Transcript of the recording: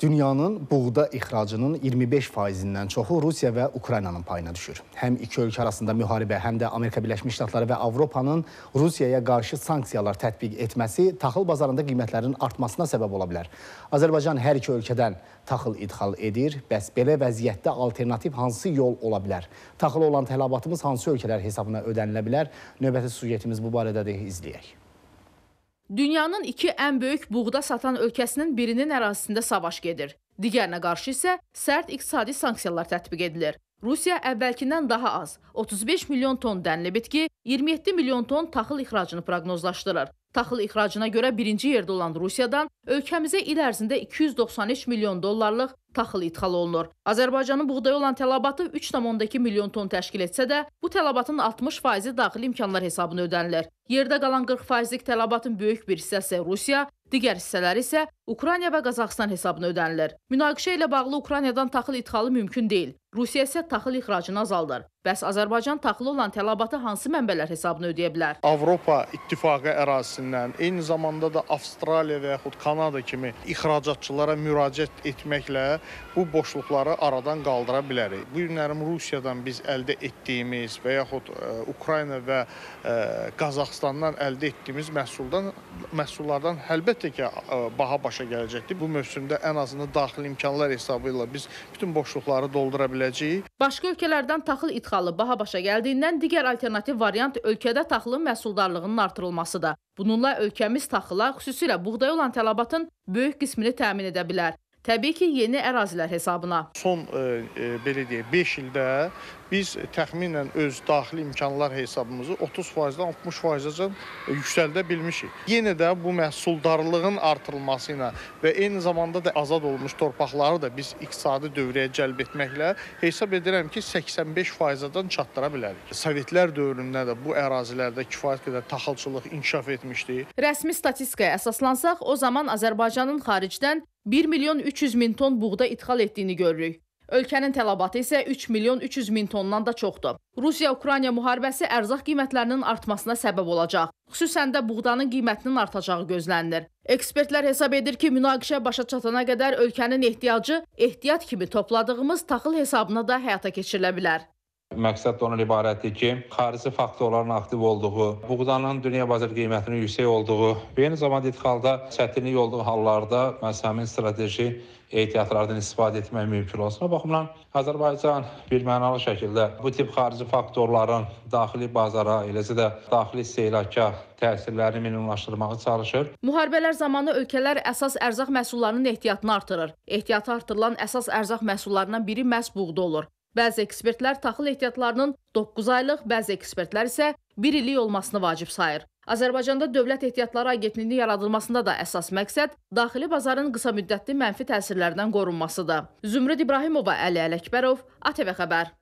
Dünyanın buğda ixracının 25%-dən çoxu Rusiya və Ukraynanın payına düşür. Həm iki ölkə arasında müharibə, həm də Amerika Birləşmiş Ştatları və Avropanın Rusiyaya qarşı sanksiyalar tətbiq etməsi taxıl bazarında qiymətlərin artmasına səbəb ola bilər. Azərbaycan hər iki ölkədən taxıl idxal edir, bəs belə vəziyyətdə alternativ hansı yol ola bilər? Taxıl olan tələbatımız hansı ölkələr hesabına ödənilə bilər? Növbəti sujetimiz bu barədədir, izləyək. Dünyanın iki ən böyük buğda satan ölkəsinin birinin ərazisində savaş gedir. Digərinə qarşı isə sərt iqtisadi sanksiyalar tətbiq edilir. Rusiya əvvəlkindən daha az 35 milyon ton dənli bitki, 27 milyon ton taxıl ixracını proqnozlaşdırır. Taxıl ixracına görə birinci yerdə olan Rusiyadan ölkəmizə il ərzində 293 milyon dollarlıq taxıl idxal olunur. Azərbaycanın buğdaya olan tələbatı 3,2 milyon ton təşkil etsə də, bu tələbatın 60%-i daxili imkanlar hesabına ödənilir. Yerdə qalan 40%-lik tələbatın böyük bir hissəsi Rusiya, digər hissələri isə Ukrayna və Qazaxıstan hesabına ödənilir. Münaqişə ilə bağlı Ukraynadan taxıl idxalı mümkün deyil. Rusiya isə taxıl ixracını azaldır. Bəs Azərbaycan taxılı olan tələbatı hansı mənbələr hesabına ödəyə bilər? Avropa İttifaqı ərazisindən, eyni zamanda da Avstraliya və yaxud Kanada kimi ixracatçılara müraciət etməklə bu boşluqları aradan qaldıra bilərik. Bu günlərim Rusiyadan biz əldə etdiyimiz və yaxud ə, e, Ukrayna və ə, e, Qazaxstandan əldə etdiyimiz məhsuldan məhsullardan əlbəttə ki, ə, e, baha başa gələcəkdir. Bu mövsümdə ən azından daxili imkanlar hesabı ilə biz bütün boşluqları doldura biləcəyik. Başqa ölkələrdən taxıl idxalı ixralı baha başa gəldiyindən digər alternativ variant ölkədə taxılın məhsuldarlığının artırılmasıdır. Bununla ölkəmiz taxıla, xüsusilə buğdaya olan tələbatın böyük qismini təmin edə bilər. Təbii ki, yeni ərazilər hesabına. Son e, e belə deyək 5 ildə biz təxminən öz daxili imkanlar hesabımızı 30%-dən 60%-əcən yüksəldə bilmişik. Yenə də bu məhsuldarlığın artırılması ilə və eyni zamanda da azad olmuş torpaqları da biz iqtisadi dövrəyə cəlb etməklə hesab edirəm ki, 85%-dən çatdıra bilərik. Sovetlər dövründə də bu ərazilərdə kifayət qədər taxılçılıq inkişaf etmişdi. Rəsmi statistikaya əsaslansaq, o zaman Azərbaycanın xaricdən 1 milyon 300 min ton buğda idxal etdiyini görürük. Ölkənin tələbatı isə 3 milyon 300 min tondan da çoxdur. Rusiya-Ukrayna müharibəsi ərzaq qiymətlərinin artmasına səbəb olacaq. Xüsusən də buğdanın qiymətinin artacağı gözlənilir. Ekspertlər hesab edir ki, münaqişə başa çatana qədər ölkənin ehtiyacı ehtiyat kimi topladığımız taxıl hesabına da həyata keçirilə bilər. Məqsəd ondan ibarətdir ki, xarici faktorların aktiv olduğu, buğdanın dünya bazar qiymətinin yüksək olduğu və eyni zamanda idxalda çətinlik olduğu hallarda məhz həmin strateji ehtiyatlardan istifadə etmək mümkün olsun. O baxımdan Azərbaycan birmənalı şəkildə bu tip xarici faktorların daxili bazara, eləcə də daxili istehlaka təsirlərini minimumlaşdırmağa çalışır. Müharibələr zamanı ölkələr əsas ərzaq məhsullarının ehtiyatını artırır. Ehtiyatı artırılan əsas ərzaq məhsullarından biri məhz buğda olur. Bəzi ekspertlər taxıl ehtiyatlarının 9 aylıq, bəzi ekspertlər isə 1 illik olmasını vacib sayır. Azərbaycanda Dövlət Ehtiyatları Agentliyinin yaradılmasında da əsas məqsəd daxili bazarın qısa müddətli mənfi təsirlərindən qorunmasıdır. Zümrüd İbrahimova, Əli Ələkbərov, ATV Xəbər.